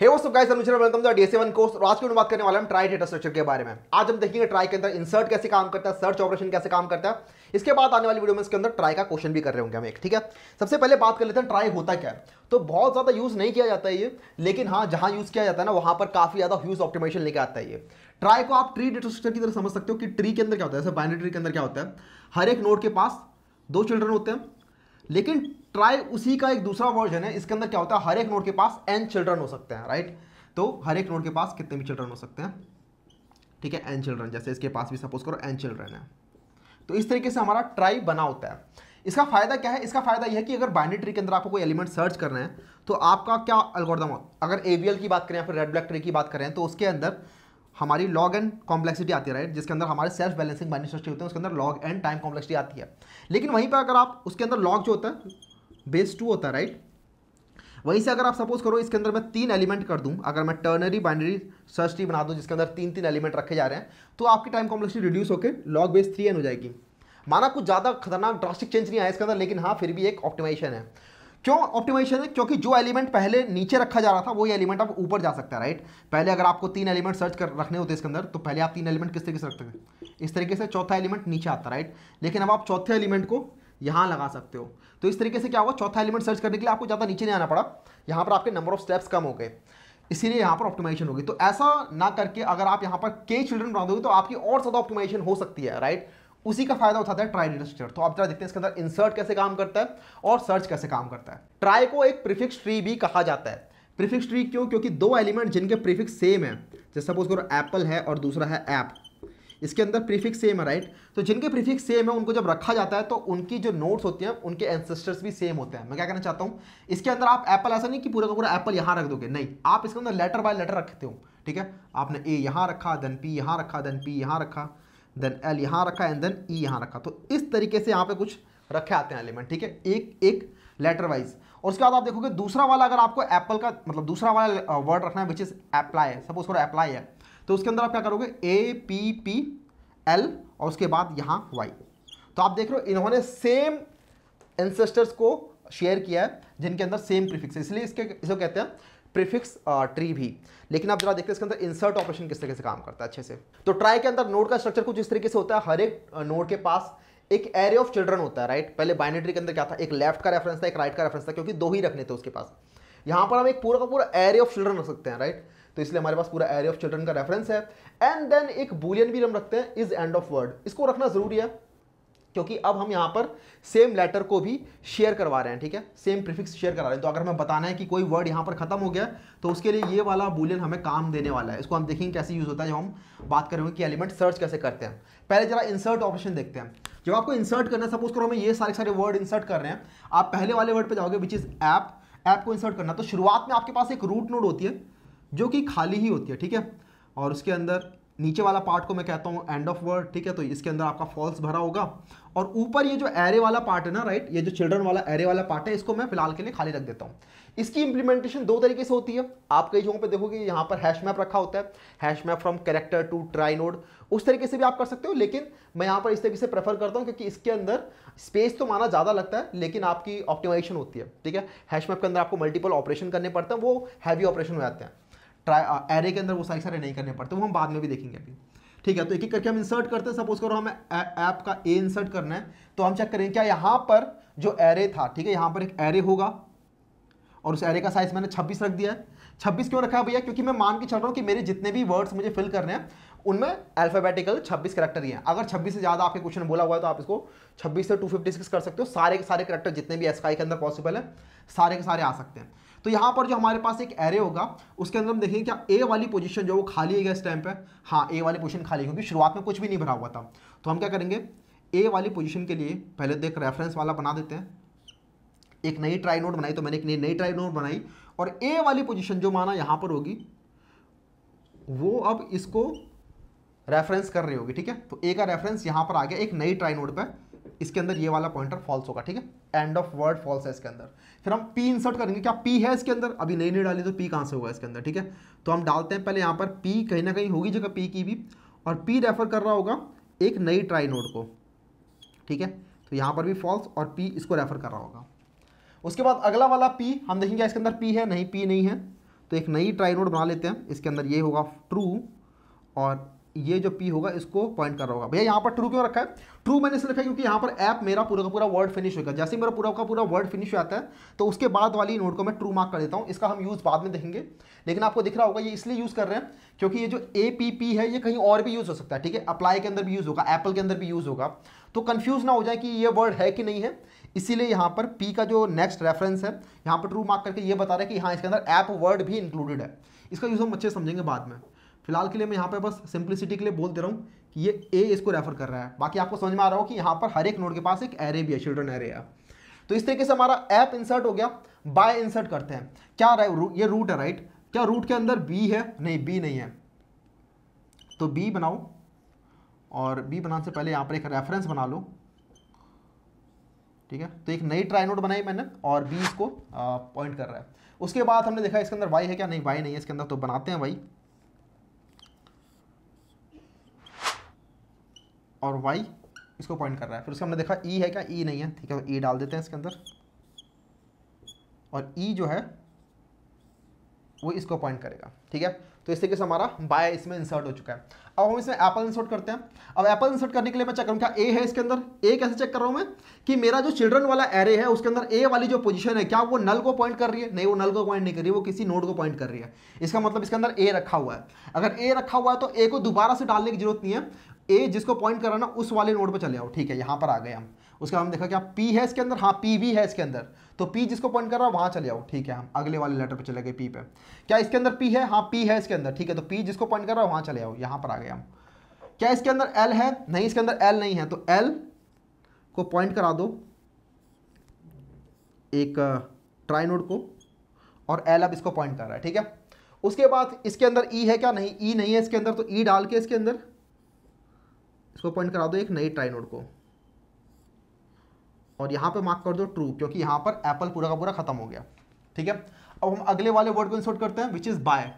हे वो सब गाइस अनुचर वेलकम डीएसए वन कोर्स आज की बात करने वाले हम ट्राई डेटा स्ट्रक्चर के बारे में आज हम देखेंगे ट्राई के अंदर इंसर्ट कैसे काम करता है सर्च ऑपरेशन कैसे काम करता है इसके बाद आने वाली वीडियो में इसके अंदर ट्राई का क्वेश्चन भी कर रहे होंगे हम एक ठीक है सबसे पहले बात कर लेते हैं ट्राई होता क्या है तो बहुत ज़्यादा यूज़ नहीं किया जाता है ये लेकिन हाँ जहां यूज़ किया जाता है ना वहां पर काफ़ी ज़्यादा यूज ऑप्टिमेशन लेके आता है ये ट्राई को आप ट्री डेटा स्ट्रक्चर की तरह समझ सकते हो कि ट्री के अंदर क्या होता है जैसे बाइनरी ट्री के अंदर क्या होता है हर एक नोट के पास दो चिल्ड्रन होते हैं लेकिन ट्राई उसी का एक दूसरा वर्जन है इसके अंदर क्या होता है हर एक नोट के पास एन चिल्ड्रन हो सकते हैं राइट तो हर एक नोट के पास कितने भी चिल्ड्रन हो सकते हैं ठीक है एन चिल्ड्रन जैसे इसके पास भी सपोज करो एन चिल्ड्रन है तो इस तरीके से हमारा ट्राई बना होता है इसका फायदा क्या है इसका फायदा यह है कि अगर बाइनरी ट्री के अंदर आपको कोई एलिमेंट सर्च करना है तो आपका क्या अलगोदम अगर एवीएल की बात करें या फिर रेड ब्लैक ट्री की बात करें तो उसके अंदर हमारी लॉग एंड कॉम्प्लेक्सिटी आती है राइट जिसके अंदर हमारे सेल्फ बैलेंसिंग बाइनरी सर्च होते हैं उसके अंदर लॉग एंड टाइम कॉम्प्लेक्सिटी आती है लेकिन वहीं पर अगर आप उसके अंदर लॉग जो होता है बेस टू होता है राइट वहीं से अगर आप सपोज करो इसके अंदर मैं तीन एलिमेंट कर दूं अगर मैं टर्नरी बाइनरी सर्च ट्री बना दूं जिसके अंदर तीन तीन एलिमेंट रखे जा रहे हैं तो आपकी टाइम कॉम्प्लेक्सिटी रिड्यूस होकर लॉग बेस थ्री एन हो जाएगी माना कुछ ज़्यादा खतरनाक ड्रास्टिक चेंज नहीं आया इसके अंदर लेकिन हाँ फिर भी एक ऑप्टिमाइजेशन है क्यों ऑप्टिमाइजेशन है क्योंकि जो एलिमेंट पहले नीचे रखा जा रहा था वही एलिमेंट आप ऊपर जा सकता है राइट पहले अगर आपको तीन एलिमेंट सर्च कर रखने होते इसके अंदर तो पहले आप तीन एलिमेंट किस तरीके से रखते हैं इस तरीके से चौथा एलिमेंट नीचे आता राइट लेकिन अब आप चौथे एलिमेंट को यहाँ लगा सकते हो तो इस तरीके से क्या होगा चौथा एलिमेंट सर्च करने के लिए आपको ज़्यादा नीचे नहीं आना पड़ा यहाँ पर आपके नंबर ऑफ स्टेप्स कम हो गए इसीलिए यहाँ पर ऑप्टिमाइजेशन होगी तो ऐसा ना करके अगर आप यहाँ पर के चिल्ड्रन बना दोगे तो आपकी और ज़्यादा ऑप्टिमाइजेशन हो सकती है राइट उसी का फायदा उठाता है ट्राई डेटा स्ट्रक्चर तो आप जरा देखते हैं इसके अंदर इंसर्ट कैसे काम करता है और सर्च कैसे काम करता है ट्राई को एक प्रीफिक्स ट्री भी कहा जाता है प्रीफिक्स ट्री क्यों क्योंकि दो एलिमेंट जिनके प्रीफिक्स सेम है जैसे सपोज करो एप्पल है और दूसरा है ऐप इसके अंदर प्रीफिक्स सेम है राइट तो जिनके प्रीफिक्स सेम है उनको जब रखा जाता है तो उनकी जो नोट्स होती हैं उनके एंसेस्टर्स भी सेम होते हैं मैं क्या कहना चाहता हूँ इसके अंदर आप एप्पल ऐसा नहीं कि पूरा का पूरा एप्पल यहाँ रख दोगे नहीं आप इसके अंदर लेटर बाय लेटर रखते हो ठीक है आपने ए यहाँ रखा देन पी यहाँ रखा देन पी यहाँ रखा देन एल यहाँ रखा एंड देन ई यहाँ रखा तो इस तरीके से यहाँ पे कुछ रखे आते हैं एलिमेंट ठीक है एक एक लेटर वाइज और उसके बाद आप देखोगे दूसरा वाला अगर आपको एप्पल का मतलब दूसरा वाला वर्ड uh, रखना है which is apply suppose for apply है तो उसके अंदर आप क्या करोगे ए पी पी एल और उसके बाद यहाँ वाई तो आप देख रहे हो इन्होंने सेम एंसेस्टर्स को शेयर किया है जिनके अंदर सेम प्रीफिक्स है इसलिए इसके इसको कहते हैं प्रीफिक्स ट्री भी लेकिन आप जरा देखते हैं इसके अंदर इंसर्ट ऑपरेशन किस तरीके से काम करता है अच्छे से तो ट्राई के अंदर नोड का स्ट्रक्चर कुछ इस तरीके से होता है हर एक नोड के पास एक एरे ऑफ चिल्ड्रन होता है राइट पहले बाइनेट्री के अंदर क्या था एक लेफ्ट का रेफरेंस था एक राइट का रेफरेंस था क्योंकि दो ही रखने थे उसके पास यहाँ पर हम एक पूरा का पूरा एरे ऑफ चिल्ड्रन रख सकते हैं राइट तो इसलिए हमारे पास पूरा एरिया ऑफ चिल्ड्रन का रेफरेंस है एंड देन एक बुलियन भी हम रखते हैं इज एंड ऑफ वर्ड इसको रखना जरूरी है क्योंकि अब हम यहाँ पर सेम लेटर को भी शेयर करवा रहे हैं ठीक है सेम प्रीफिक्स शेयर करा रहे हैं तो अगर हमें बताना है कि कोई वर्ड यहाँ पर खत्म हो गया तो उसके लिए ये वाला बुलियन हमें काम देने वाला है इसको हम देखेंगे कैसे यूज़ होता है जब हम बात करेंगे कि एलिमेंट सर्च कैसे करते हैं पहले जरा इंसर्ट ऑप्शन देखते हैं जब आपको इंसर्ट करना है सपोज करो हमें ये सारे सारे वर्ड इंसर्ट कर रहे हैं आप पहले वाले वर्ड पर जाओगे विच इज़ ऐप ऐप को इंसर्ट करना तो शुरुआत में आपके पास एक रूट नोड होती है जो कि खाली ही होती है ठीक है और उसके अंदर नीचे वाला पार्ट को मैं कहता हूँ एंड ऑफ वर्ड ठीक है तो इसके अंदर आपका फॉल्स भरा होगा और ऊपर ये जो एरे वाला पार्ट है ना राइट ये जो चिल्ड्रन वाला एरे वाला पार्ट है इसको मैं फिलहाल के लिए खाली रख देता हूँ इसकी इंप्लीमेंटेशन दो तरीके से होती है आप कई जगहों पे देखोगे यहाँ पर हैश मैप रखा होता है hash map from character to trie node उस तरीके से भी आप कर सकते हो लेकिन मैं यहाँ पर इस तरीके से प्रेफर करता हूँ क्योंकि इसके अंदर स्पेस तो माना ज़्यादा लगता है लेकिन आपकी ऑप्टिमाइजेशन होती है ठीक है हैश मैप के अंदर आपको मल्टीपल ऑपरेशन करने पड़ते हैं वो हैवी ऑपरेशन हो जाते हैं ट्राई एरे के अंदर वो सारे सारे नहीं करने पड़ते वो हम बाद में भी देखेंगे अभी ठीक है तो एक एक करके हम इंसर्ट करते हैं सपोज करो हमें ऐप का ए इंसर्ट करना है तो हम चेक करेंगे क्या यहाँ पर जो एरे था ठीक है यहाँ पर एक एरे होगा और उस एरे का साइज मैंने 26 रख दिया है 26 क्यों रखा है भैया क्योंकि मैं मान के चल रहा हूँ कि मेरे जितने भी वर्ड्स मुझे फिल करने हैं उनमें अल्फाबेटिकल 26 करेक्टर ही हैं अगर 26 से ज़्यादा आपके क्वेश्चन बोला हुआ है तो आप इसको 26 से 256 कर सकते हो सारे के सारे करेक्टर जितने भी एस के अंदर पॉसिबल है सारे के सारे आ सकते हैं तो यहां पर जो हमारे पास एक एरे होगा उसके अंदर हम देखेंगे क्या ए वाली पोजीशन जो वो खाली है इस टाइम पे हाँ ए वाली पोजीशन खाली क्योंकि शुरुआत में कुछ भी नहीं भरा हुआ था तो हम क्या करेंगे ए वाली पोजिशन के लिए पहले देख तो रेफरेंस वाला बना देते हैं एक नई ट्राई नोट बनाई तो मैंने एक नई ट्राई नोट बनाई और ए वाली पोजिशन जो माना यहां पर होगी वो अब इसको रेफरेंस कर रही होगी ठीक है तो ए का रेफरेंस यहां पर आ गया एक नई ट्राई नोट पर इसके अंदर ये वाला पॉइंटर फॉल्स होगा ठीक है एंड ऑफ वर्ड फॉल्स है इसके अंदर फिर हम पी इंसर्ट करेंगे क्या पी है इसके अंदर अभी नहीं नहीं डाली तो पी कहाँ से होगा इसके अंदर ठीक है तो हम डालते हैं पहले यहाँ पर पी कहीं ना कहीं होगी जगह पी की भी और पी रेफर कर रहा होगा एक नई ट्राई नोड को ठीक है तो यहाँ पर भी फॉल्स और पी इसको रेफर कर रहा होगा उसके बाद अगला वाला पी हम देखेंगे इसके अंदर पी है नहीं पी नहीं है तो एक नई ट्राई नोड बना लेते हैं इसके अंदर ये होगा ट्रू और ये जो पी होगा इसको पॉइंट कर रहा होगा भैया यहाँ पर ट्रू क्यों रखा है ट्रू मैंने इसलिए रखा है क्योंकि यहाँ पर ऐप मेरा पूरा का पूरा वर्ड फिनिश होगा जैसे मेरा पूरा का पूरा वर्ड फिनिश हो जाता है तो उसके बाद वाली नोट को मैं ट्रू मार्क कर देता हूँ इसका हम यूज़ बाद में देखेंगे लेकिन आपको दिख रहा होगा ये इसलिए यूज़ कर रहे हैं क्योंकि ये जो ए पी पी है ये कहीं और भी यूज़ हो सकता है ठीक है अप्लाई के अंदर भी यूज़ होगा एप्पल के अंदर भी यूज़ होगा तो कन्फ्यूज़ ना हो जाए कि ये वर्ड है कि नहीं है इसीलिए यहाँ पर पी का जो नेक्स्ट रेफरेंस है यहाँ पर ट्रू मार्क करके ये बता रहे हैं कि हाँ इसके अंदर ऐप वर्ड भी इंक्लूडेड है इसका यूज़ हम अच्छे समझेंगे बाद में फिलहाल के लिए मैं यहाँ पर बस सिंप्लिसिटी के लिए बोल दे रहा हूँ कि ये ए इसको रेफर कर रहा है बाकी आपको समझ में आ रहा हो कि यहाँ पर हर एक नोड के पास एक एरे भी है चिल्ड्रन एरे है तो इस तरीके से हमारा ऐप इंसर्ट हो गया बाय इंसर्ट करते हैं क्या रहा है ये रूट है राइट क्या रूट के अंदर बी है नहीं बी नहीं है तो बी बनाओ और बी बनाने से पहले यहाँ पर एक रेफरेंस बना लो ठीक है तो एक नई ट्राई नोट बनाई मैंने और बी इसको पॉइंट कर रहा है उसके बाद हमने देखा इसके अंदर वाई है क्या नहीं वाई नहीं है इसके अंदर तो बनाते हैं वाई और वाई इसको पॉइंट कर रहा है फिर उसका हमने देखा ई e है क्या ई e नहीं है ठीक है ई e डाल देते हैं इसके अंदर और ई जो है वो इसको पॉइंट करेगा ठीक है तो इस तरीके से हमारा बाय इसमें इंसर्ट हो चुका है अब हम इसमें एप्पल इंसर्ट करते हैं अब एप्पल इंसर्ट करने के लिए मैं चेक करूँ क्या ए है इसके अंदर ए कैसे चेक कर रहा हूँ मैं कि मेरा जो चिल्ड्रन वाला एरे है उसके अंदर ए वाली जो पोजीशन है क्या वो नल को पॉइंट कर रही है नहीं वो नल को पॉइंट नहीं कर रही वो किसी नोड को पॉइंट कर रही है इसका मतलब इसके अंदर ए रखा हुआ है अगर ए रखा हुआ है तो ए को दोबारा से डालने की जरूरत नहीं है ए जिसको पॉइंट कराना उस वाले नोड पर चले आओ ठीक है यहाँ पर आ गए हम उसके बाद हम देखा क्या पी है इसके अंदर हाँ पी भी है इसके अंदर तो पी जिसको पॉइंट कर रहा है वहाँ चले आओ ठीक है हम अगले वाले लेटर पर चले गए पी पे क्या इसके अंदर पी है हाँ पी है इसके अंदर ठीक है तो पी जिसको पॉइंट कर रहा है वहाँ चले आओ यहाँ पर आ गए हम क्या इसके अंदर एल है नहीं इसके अंदर एल नहीं है तो एल को पॉइंट करा दो एक ट्राई नोड को और एल अब इसको पॉइंट कर रहा है ठीक है उसके बाद इसके अंदर ई e है क्या नहीं ई e नहीं है इसके अंदर तो ई e डाल के इसके अंदर इसको पॉइंट करा दो एक नई ट्राई नोड को और यहाँ पे मार्क कर दो ट्रू क्योंकि यहाँ पर एप्पल पूरा का पूरा खत्म हो गया ठीक है अब हम अगले वाले वर्ड को इंसोर्ट करते हैं विच इज़ बाय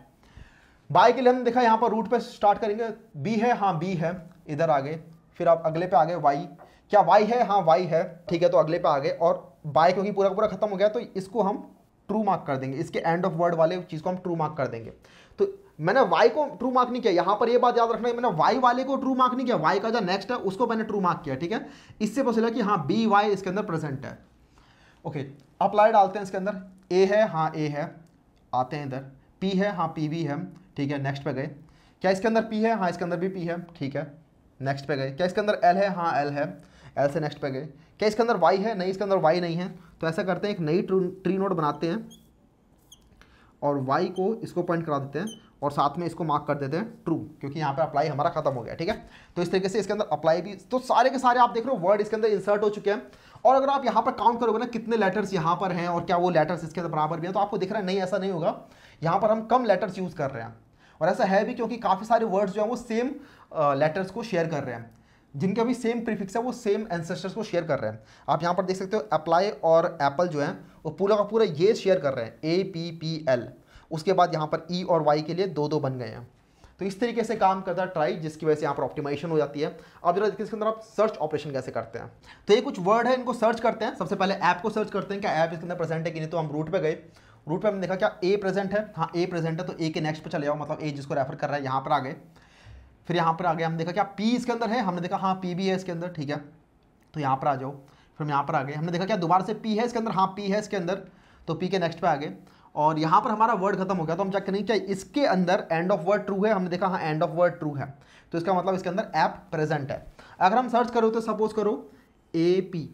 बाय के लिए हमने देखा यहाँ पर रूट पे स्टार्ट करेंगे बी है हाँ बी है इधर आगे फिर आप अगले पे आगे वाई क्या वाई है हाँ वाई है ठीक है तो अगले पे आगे और बाय क्योंकि पूरा पूरा खत्म हो गया तो इसको हम ट्रू मार्क कर देंगे इसके एंड ऑफ वर्ड वाले चीज़ को हम ट्रू मार्क कर देंगे तो मैंने वाई को ट्रू मार्क नहीं किया यहां पर ये बात याद रखना है मैंने वाई वाले को ट्रू मार्क नहीं किया वाई का जो नेक्स्ट है उसको मैंने ट्रू मार्क किया ठीक है इससे पता चला कि हाँ बी वाई इसके अंदर प्रेजेंट है ओके अप्लाई डालते हैं इसके अंदर ए है हाँ ए है आते हैं इधर पी है हाँ पी भी है ठीक है नेक्स्ट पे गए क्या इसके अंदर पी है हाँ इसके अंदर भी पी है ठीक है नेक्स्ट पे गए क्या इसके अंदर एल है हाँ एल है एल से नेक्स्ट पे गए क्या इसके अंदर वाई है नहीं इसके अंदर वाई नहीं है तो ऐसा करते हैं एक नई ट्री नोट बनाते हैं और वाई को इसको पॉइंट करा देते हैं और साथ में इसको मार्क कर देते हैं ट्रू क्योंकि यहाँ पे अप्लाई हमारा खत्म हो गया ठीक है तो इस तरीके से इसके अंदर अप्लाई भी तो सारे के सारे आप देख रहे हो वर्ड इसके अंदर इंसर्ट हो चुके हैं और अगर आप यहाँ पर काउंट करोगे ना कितने लेटर्स यहाँ पर हैं और क्या वो लेटर्स इसके अंदर बराबर भी हैं तो आपको दिख रहा है नहीं ऐसा नहीं होगा यहाँ पर हम कम लेटर्स यूज़ कर रहे हैं और ऐसा है भी क्योंकि काफ़ी सारे वर्ड्स जो हैं वो सेम लेटर्स को शेयर कर रहे हैं जिनके भी सेम प्रीफिक्स है वो सेम एंसेस्टर्स को शेयर कर रहे हैं आप यहाँ पर देख सकते हो अप्लाई और एप्पल जो है वो पूरा का पूरा ये शेयर कर रहे हैं ए पी पी एल उसके बाद यहाँ पर ई e और वाई के लिए दो दो बन गए हैं तो इस तरीके से काम करता है ट्राई जिसकी वजह से यहाँ पर ऑप्टिमाइजेशन हो जाती है अब जरा देखिए इसके अंदर आप सर्च ऑपरेशन कैसे करते हैं तो ये कुछ वर्ड है इनको सर्च करते हैं सबसे पहले ऐप को सर्च करते हैं क्या ऐप इसके अंदर प्रेजेंट है कि नहीं तो हम रूट पर गए रूट पर हमने देखा क्या ए प्रेजेंट है हाँ ए प्रेजेंट है तो ए के नेक्स्ट पर चले जाओ मतलब ए जिसको रेफर कर रहा है यहाँ पर आ गए फिर यहाँ पर आ गए हम देखा क्या पी इसके अंदर है हमने देखा हाँ पी भी है इसके अंदर ठीक है तो यहाँ पर आ जाओ फिर हम यहाँ पर आ गए हमने देखा क्या दोबारा से पी है इसके अंदर हाँ पी है इसके अंदर तो पी के नेक्स्ट पर आ गए और यहाँ पर हमारा वर्ड खत्म हो गया तो हम चेक करेंगे क्या इसके अंदर एंड ऑफ वर्ड ट्रू है हमने देखा हाँ एंड ऑफ वर्ड ट्रू है तो इसका मतलब इसके अंदर ऐप प्रेजेंट है अगर हम सर्च करो तो सपोज करो ए पी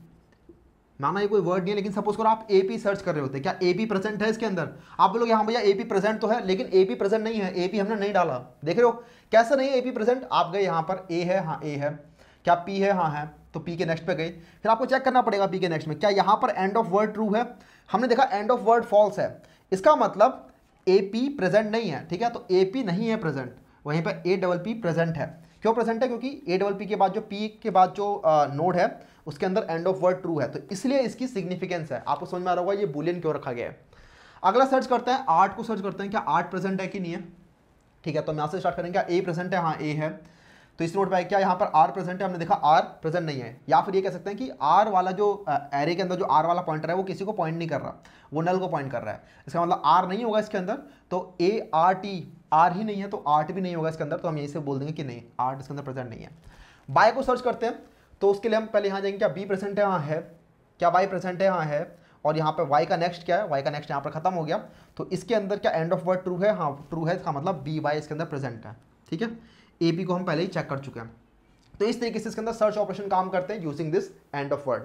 माना ये कोई वर्ड नहीं है लेकिन सपोज करो आप ए पी सर्च कर रहे होते क्या ए पी प्रेजेंट है इसके अंदर आप बोलोगे हाँ भैया ए पी प्रेजेंट तो है लेकिन ए पी प्रेजेंट नहीं है ए पी हमने नहीं डाला देख रहे हो कैसे नहीं ए पी प्रेजेंट आप गए यहाँ पर ए है हाँ ए है क्या पी है हाँ है तो पी के नेक्स्ट पे गए फिर आपको चेक करना पड़ेगा पी के नेक्स्ट में क्या यहाँ पर एंड ऑफ वर्ड ट्रू है हमने देखा एंड ऑफ वर्ड फॉल्स है इसका मतलब ए पी प्रेजेंट नहीं है ठीक है तो ए पी नहीं है प्रेजेंट वहीं पर ए डबल पी प्रेजेंट है क्यों प्रेजेंट है क्योंकि ए डबल पी के बाद जो पी के बाद जो नोड है उसके अंदर एंड ऑफ वर्ड ट्रू है तो इसलिए इसकी सिग्निफिकेंस है आपको समझ में आ रहा होगा ये बुलियन क्यों रखा गया है अगला सर्च करते हैं आर्ट को सर्च करते हैं क्या आर्ट प्रेजेंट है कि नहीं है ठीक है तो हम यहाँ से स्टार्ट करेंगे ए प्रेजेंट है हाँ ए है तो इस नोट पर क्या यहाँ पर आर प्रेजेंट है हमने देखा आर प्रेजेंट नहीं है या फिर ये कह सकते हैं कि आर वाला जो एरे के अंदर जो आर वाला पॉइंटर है वो किसी को पॉइंट नहीं कर रहा वो नल को पॉइंट कर रहा है इसका मतलब आर नहीं होगा इसके अंदर तो ए आर टी आर ही नहीं है तो आर्ट भी नहीं होगा इसके अंदर तो हम यहीं से बोल देंगे कि नहीं आर्ट इसके अंदर प्रेजेंट नहीं है बाय को सर्च करते हैं तो उसके लिए हम पहले यहाँ जाएंगे क्या बी प्रेजेंट है हाँ है क्या वाई प्रेजेंट है हाँ है और यहाँ पे वाई का नेक्स्ट क्या है वाई का नेक्स्ट यहाँ पर खत्म हो गया तो इसके अंदर क्या एंड ऑफ वर्ड ट्रू है हाँ ट्रू है इसका मतलब बी वाई इसके अंदर प्रेजेंट है ठीक है ए पी को हम पहले ही चेक कर चुके हैं तो इस तरीके से इसके अंदर सर्च ऑपरेशन काम करते हैं using this end of word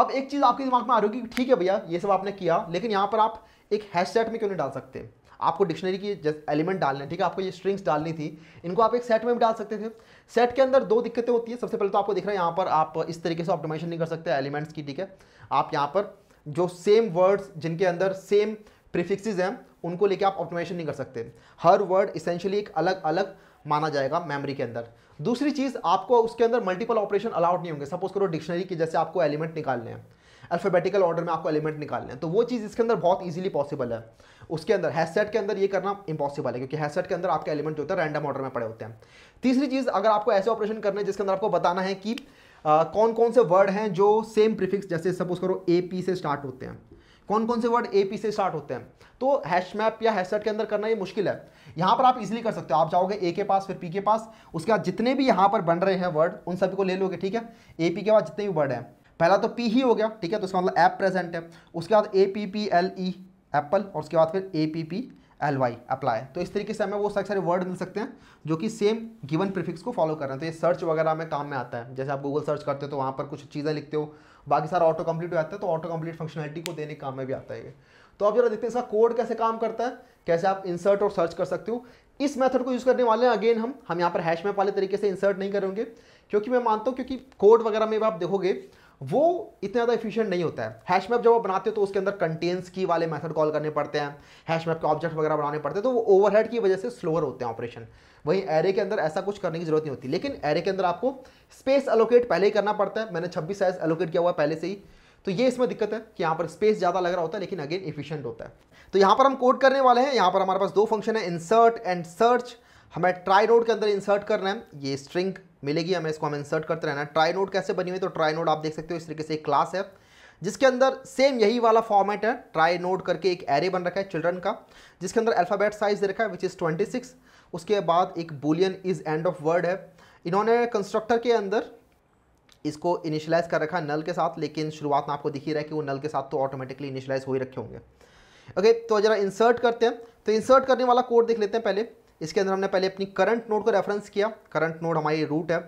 अब एक चीज़ आपके दिमाग में आ रही होगी ठीक है भैया ये सब आपने किया लेकिन यहाँ पर आप एक सेट में क्यों नहीं डाल सकते आपको डिक्शनरी की एलिमेंट डालने ठीक है आपको ये स्ट्रिंग्स डालनी थी इनको आप एक सेट में भी डाल सकते थे सेट के अंदर दो दिक्कतें होती है सबसे पहले तो आपको दिख रहा है यहाँ पर आप इस तरीके से ऑप्टोमेशन नहीं कर सकते एलिमेंट्स की ठीक है आप यहाँ पर जो सेम वर्ड्स जिनके अंदर सेम प्रिफिक्सेज हैं उनको लेके आप ऑप्टोमेशन नहीं कर सकते हर वर्ड इसेंशियली एक अलग अलग माना जाएगा मेमोरी के अंदर दूसरी चीज़ आपको उसके अंदर मल्टीपल ऑपरेशन अलाउड नहीं होंगे सपोज करो डिक्शनरी की जैसे आपको एलिमेंट निकालने हैं अल्फाबेटिकल ऑर्डर में आपको एलिमेंट निकालने हैं तो वो चीज़ इसके अंदर बहुत ईजिली पॉसिबल है उसके अंदर हैसेट के अंदर ये करना इम्पॉसिबल है क्योंकि हैसेट के अंदर आपके एलिमेंट होते हैं रैंडम ऑर्डर में पड़े होते हैं तीसरी चीज़ अगर आपको ऐसे ऑपरेशन करने जिसके अंदर आपको बताना है कि आ, कौन कौन से वर्ड हैं जो सेम प्रिफिक्स जैसे सपोज करो ए पी से स्टार्ट होते हैं कौन कौन से वर्ड एपी से स्टार्ट होते हैं तो हैश मैप या हैशसेट के अंदर करना ये मुश्किल है यहाँ पर आप इजिली कर सकते हो आप जाओगे ए के पास फिर पी के पास उसके बाद जितने भी यहाँ पर बन रहे हैं वर्ड उन सभी को ले लोगे ठीक है ए पी के बाद जितने भी वर्ड हैं पहला तो पी ही हो गया ठीक है तो उसका मतलब ऐप प्रेजेंट है उसके बाद A P P L E apple और उसके बाद फिर A P P L Y apply तो इस तरीके से हमें वो सारे वर्ड मिल सकते हैं जो कि सेम गिवन प्रीफिक्स को फॉलो कर रहे हैं तो ये सर्च वगैरह में काम में आता है जैसे आप गूगल सर्च करते हो तो वहाँ पर कुछ चीज़ें लिखते हो बाकी सारा ऑटो कंप्लीट हो जाता है तो ऑटो कंप्लीट फंक्शनलिटी को देने के काम में भी आता है तो आप जरा देखते हैं इसका कोड कैसे काम करता है कैसे आप इंसर्ट और सर्च कर सकते हो इस मेथड को यूज़ करने वाले हैं अगेन हम हम यहाँ पर हैश मैप वाले तरीके से इंसर्ट नहीं करेंगे क्योंकि मैं मानता हूँ क्योंकि कोड वगैरह में आप देखोगे वो इतना ज़्यादा इफिशियंट नहीं होता है हैश मैप जब आप बनाते हो तो उसके अंदर कंटेंस की वाले मेथड कॉल करने पड़ते हैं हैश मैप के ऑब्जेक्ट वगैरह बनाने पड़ते हैं तो वो ओवरहेड की वजह से स्लोअर होते हैं ऑपरेशन वहीं एरे के अंदर ऐसा कुछ करने की जरूरत नहीं होती लेकिन एरे के अंदर आपको स्पेस एलोकेट पहले ही करना पड़ता है मैंने छब्बीस साइज एलोकेट किया हुआ है पहले से ही तो ये इसमें दिक्कत है कि यहाँ पर स्पेस ज़्यादा लग रहा होता है लेकिन अगेन इफिशियंट होता है तो यहाँ पर हम कोड करने वाले हैं यहाँ पर हमारे पास दो फंक्शन है इंसर्ट एंड सर्च हमें ट्राई नोड के अंदर इंसर्ट करना है ये स्ट्रिंग मिलेगी हमें इसको हम इंसर्ट करते रहना है ट्राई नोड कैसे बनी हुई तो ट्राई नोड आप देख सकते हो इस तरीके से एक क्लास है जिसके अंदर सेम यही वाला फॉर्मेट है ट्राई नोड करके एक एरे बन रखा है चिल्ड्रन का जिसके अंदर अल्फ़ाबेट साइज दे रखा है विच इज़ ट्वेंटी सिक्स उसके बाद एक boolean is end of word है इन्होंने कंस्ट्रक्टर के अंदर इसको इनिशलाइज कर रखा है नल के साथ लेकिन शुरुआत में आपको दिख ही रहा है कि वो नल के साथ तो ऑटोमेटिकली इनिशलाइज हो ही रखे होंगे ओके okay, तो ज़रा इंसर्ट करते हैं तो इंसर्ट करने वाला कोड देख लेते हैं पहले इसके अंदर हमने पहले अपनी करंट नोड को रेफरेंस किया करंट नोड हमारी रूट है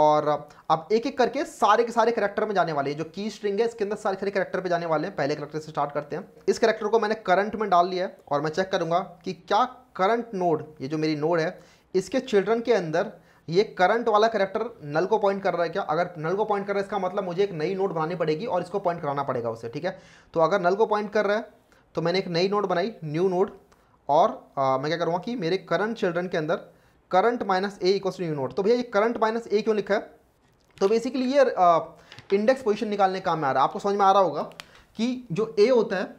और अब एक एक करके सारे के सारे करेक्टर में जाने वाले हैं जो की स्ट्रिंग है इसके अंदर सारे सारे करेक्टर पे जाने वाले हैं पहले करेक्टर से स्टार्ट करते हैं इस करेक्टर को मैंने करंट में डाल लिया है और मैं चेक करूंगा कि क्या करंट नोड ये जो मेरी नोड है इसके चिल्ड्रन के अंदर ये करंट वाला करेक्टर नल को पॉइंट कर रहा है क्या अगर नल को पॉइंट कर रहा है इसका मतलब मुझे एक नई नोट बनानी पड़ेगी और इसको पॉइंट कराना पड़ेगा उसे ठीक है तो अगर नल को पॉइंट कर रहा है तो मैंने एक नई नोट बनाई न्यू नोट और आ, मैं क्या करूँगा कि मेरे करंट चिल्ड्रन के अंदर current minus A equal to new node तो भैया ये करंट माइनस ए क्यों लिखा है तो बेसिकली ये इंडेक्स पोजिशन निकालने काम में आ रहा है आपको समझ में आ रहा होगा कि जो ए होता है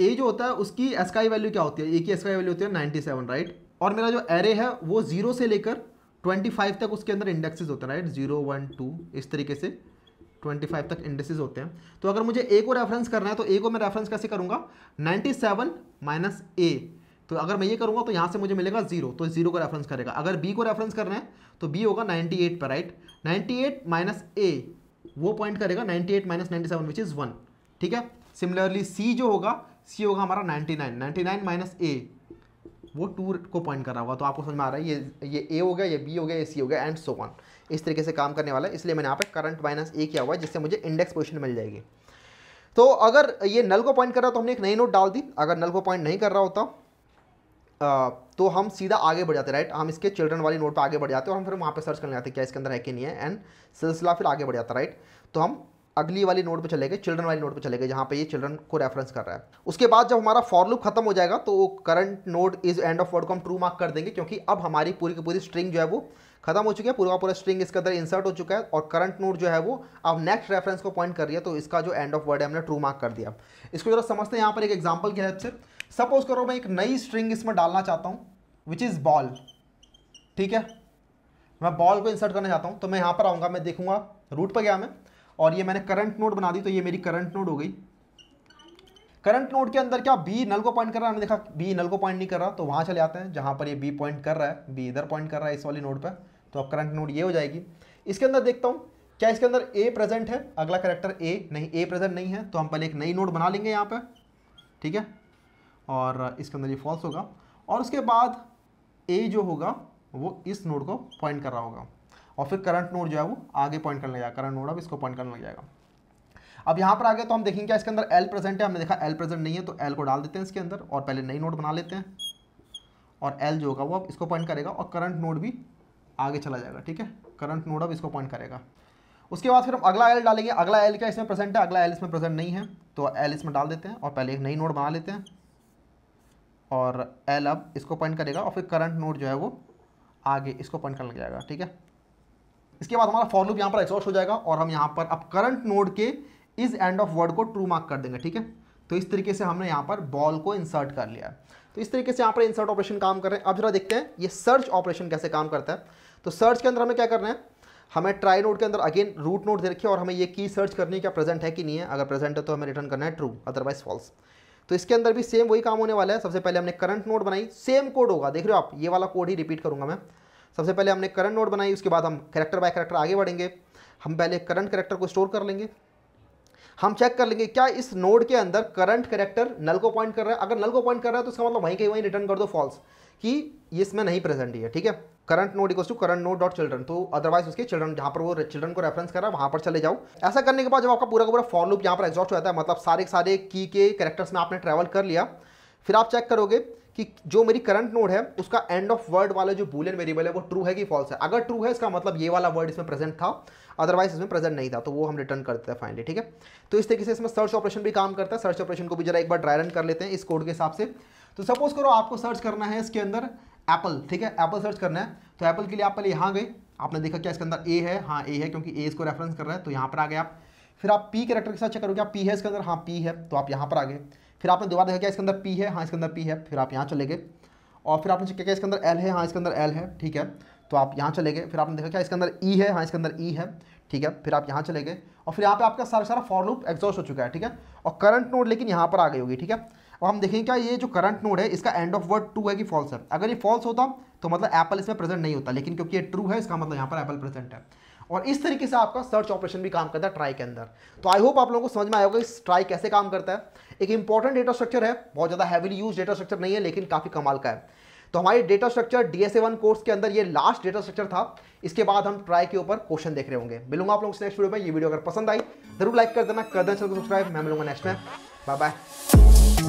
ए जो होता है उसकी एसकाई वैल्यू क्या होती है ए की एसकाई वैल्यू होती है सेवन राइट और मेरा जो एरे है वो जीरो से लेकर ट्वेंटी फाइव तक उसके अंदर इंडेक्सेस होते हैं राइट जीरो वन टू इस तरीके से ट्वेंटी फाइव तक इंडेसिस होते हैं तो अगर मुझे ए को रेफरेंस करना है तो ए को मैं रेफरेंस कैसे करूँगा नाइन्टी सेवन माइनस ए तो अगर मैं ये करूँगा तो यहाँ से मुझे मिलेगा जीरो तो जीरो को रेफरेंस करेगा अगर बी को रेफरेंस करना है तो बी होगा नाइन्टी एट पर right ninety eight minus A वो पॉइंट करेगा ninety eight minus ninety seven which is one ठीक है सिमिलरली सी जो होगा सी होगा हमारा ninety nine ninety nine minus A वो टू को पॉइंट कर रहा हुआ तो आपको समझ में आ रहा है ये ये ए हो गया ये बी हो गया ये सी हो गया एंड सो वन इस तरीके से काम करने वाला है इसलिए मैंने यहाँ पे करंट माइनस ए किया हुआ है जिससे मुझे इंडेक्स पोजिशन मिल जाएगी तो अगर ये नल को पॉइंट कर रहा तो हमने एक नई नोट डाल दी अगर नल को पॉइंट नहीं कर रहा होता तो हम सीधा आगे बढ़ जाते राइट हम इसके चिल्ड्रन वाली नोट पर आगे बढ़ जाते और हम फिर वहाँ पर सर्च करने जाते क्या इसके अंदर है कि नहीं है एंड सिलसिला फिर आगे बढ़ जाता राइट तो हम अगली वाली नोट पे चले गए चिल्ड्रन वाली नोट पे चले गए जहाँ पे ये चिल्ड्रन को रेफरेंस कर रहा है उसके बाद जब हमारा फॉरलुप खत्म हो जाएगा तो current node is end of word को हम ट्रू मार्क कर देंगे क्योंकि अब हमारी पूरी की पूरी स्ट्रिंग जो है वो खत्म हो चुकी है पूरा पूरा स्ट्रिंग इसके अंदर इंसर्ट हो चुका है और करंट नोट जो है वो अब नेक्स्ट रेफरेंस को पॉइंट कर रही है तो इसका जो एंड ऑफ वर्ड है हमने ट्रू मार्क कर दिया इसको जरा समझते हैं यहाँ पर एक एग्जाम्पल की हेल्प से सपोज करो मैं एक नई स्ट्रिंग इसमें डालना चाहता हूँ विच इज़ बॉल ठीक है मैं बॉल को इंसर्ट करना चाहता हूँ तो मैं यहाँ पर आऊँगा मैं देखूंगा रूट पर गया मैं और ये मैंने करंट नोड बना दी तो ये मेरी करंट नोड हो गई करंट नोड के अंदर क्या बी नल को पॉइंट कर रहा है हमने देखा बी नल को पॉइंट नहीं कर रहा तो वहाँ चले आते हैं जहाँ पर ये बी पॉइंट कर रहा है बी इधर पॉइंट कर रहा है इस वाली नोड पर तो अब करंट नोड ये हो जाएगी इसके अंदर देखता हूँ क्या इसके अंदर ए प्रेजेंट है अगला करेक्टर ए नहीं ए प्रेजेंट नहीं है तो हम पहले एक नई नोड बना लेंगे यहाँ पर ठीक है और इसके अंदर ये फॉल्स होगा और उसके बाद ए जो होगा वो इस नोड को पॉइंट कर रहा होगा और फिर करंट नोड जो है वो आगे पॉइंट करने लग जाएगा करंट नोड अब इसको पॉइंट करने लग जाएगा अब यहाँ पर आ तो हम देखेंगे इसके अंदर एल प्रेजेंट है हमने देखा एल प्रेजेंट नहीं है तो एल को डाल देते हैं इसके अंदर और पहले नई नोड बना लेते हैं और एल जो होगा वो अब इसको पॉइंट करेगा और करंट नोड भी आगे चला जाएगा ठीक है करंट नोड अब इसको पॉइंट करेगा उसके बाद फिर हम अगला एल डालेंगे अगला एल क्या इसमें प्रेजेंट है अगला एल इसमें प्रेजेंट नहीं है तो एल इसमें डाल देते हैं और पहले एक नई नोड बना लेते हैं और एल अब इसको पॉइंट करेगा और फिर करंट नोड जो है वो आगे इसको पॉइंट करने जाएगा ठीक है इसके बाद हमारा फॉर लूप यहाँ पर एक्सॉस्ट हो जाएगा और हम यहाँ पर अब करंट नोड के इस एंड ऑफ वर्ड को ट्रू मार्क कर देंगे ठीक है तो इस तरीके से हमने यहाँ पर बॉल को इंसर्ट कर लिया तो इस तरीके से यहाँ पर इंसर्ट ऑपरेशन काम कर रहे हैं अब जरा देखते हैं ये सर्च ऑपरेशन कैसे काम करता है तो सर्च के अंदर हमें क्या करना है हमें ट्राई नोड के अंदर अगेन रूट नोड दे और हमें ये की सर्च करनी है क्या प्रेजेंट है कि नहीं है अगर प्रेजेंट है तो हमें रिटर्न करना है ट्रू अदरवाइज फॉल्स तो इसके अंदर भी सेम वही काम होने वाला है सबसे पहले हमने करंट नोड बनाई सेम कोड होगा देख रहे हो आप ये वाला कोड ही रिपीट करूंगा मैं सबसे पहले हमने करंट नोड बनाई उसके बाद हम करेक्टर बाय करेक्टर आगे बढ़ेंगे हम पहले करंट करेक्टर को स्टोर कर लेंगे हम चेक कर लेंगे क्या इस नोड के अंदर करंट करेक्टर नल को पॉइंट कर रहा है अगर नल को पॉइंट कर रहा है तो इसका मतलब वहीं कहीं वहीं रिटर्न कर दो फॉल्स कि ये इसमें नहीं प्रेजेंट ही है ठीक है current node equals to current node dot children तो अदरवाइज उसके चिल्ड्रन जहाँ पर वो चिल्ड्रन को रेफरेंस कर रहा है वहाँ पर चले जाओ ऐसा करने के बाद जब आपका पूरा का पूरा फॉर यहाँ पर एग्जॉस्ट हो जाता है मतलब सारे सारे की के करेक्टर्स में आपने ट्रैवल कर लिया फिर आप चेक करोगे कि जो मेरी करंट नोड है उसका एंड ऑफ वर्ड वाला जो बुलियन वेरिएबल है वो ट्रू है कि फॉल्स है अगर ट्रू है इसका मतलब ये वाला वर्ड इसमें प्रेजेंट था अदरवाइज इसमें प्रेजेंट नहीं था तो वो हम रिटर्न करते हैं फाइनली ठीक है तो इस तरीके से इसमें सर्च ऑपरेशन भी काम करता है सर्च ऑपरेशन को भी जरा एक बार ड्राई रन कर लेते हैं इस कोड के हिसाब से तो सपोज करो आपको सर्च करना है इसके अंदर एप्पल ठीक है एप्पल सर्च करना है तो एप्पल के लिए आप पहले यहाँ गए आपने देखा क्या इसके अंदर ए है हाँ ए है क्योंकि ए इसको रेफरेंस कर रहा है तो यहाँ पर आ गए आप फिर आप पी कैरेक्टर के साथ चेक करोगे आप पी है इसके अंदर हाँ पी है तो आप यहाँ पर आ गए फिर आपने दोबारा देखा क्या इसके अंदर पी है हाँ इसके अंदर पी है फिर आप यहाँ चले गए और फिर आपने क्या क्या इसके अंदर एल है हाँ इसके अंदर एल है ठीक है तो आप यहाँ चले गए फिर आपने देखा क्या इसके अंदर ई e है हाँ इसके अंदर ई e है ठीक है फिर आप यहाँ चले गए और फिर यहाँ पे आपका सारा सारा फॉर लूप एग्जॉस्ट हो चुका है ठीक है और करंट नोड लेकिन यहाँ पर आ गई होगी ठीक है अब हम देखेंगे क्या ये जो करंट नोड है इसका एंड ऑफ वर्ड टू है कि फॉल्स है अगर ये फॉल्स होता तो मतलब एप्पल इसमें प्रेजेंट नहीं होता लेकिन क्योंकि ये ट्रू है इसका मतलब यहाँ पर एप्पल प्रेजेंट है और इस तरीके से आपका सर्च ऑपरेशन भी काम करता है ट्राई के अंदर तो आई होप आप लोगों को समझ में आया होगा इस ट्राई कैसे काम करता है एक इंपॉर्टेंट डेटा स्ट्रक्चर है बहुत ज़्यादा हैवीली यूज डेटा स्ट्रक्चर नहीं है लेकिन काफ़ी कमाल का है तो हमारे data structure DSA one course के अंदर ये लास्ट डेटा स्ट्रक्चर था इसके बाद हम ट्राई के ऊपर क्वेश्चन देख रहे होंगे मिलूंगा आप लोगों से नेक्स्ट वीडियो में ये वीडियो अगर पसंद आई जरूर लाइक कर देना कर देना सब्सक्राइब मैं मिलूंगा नेक्स्ट में बाय बाय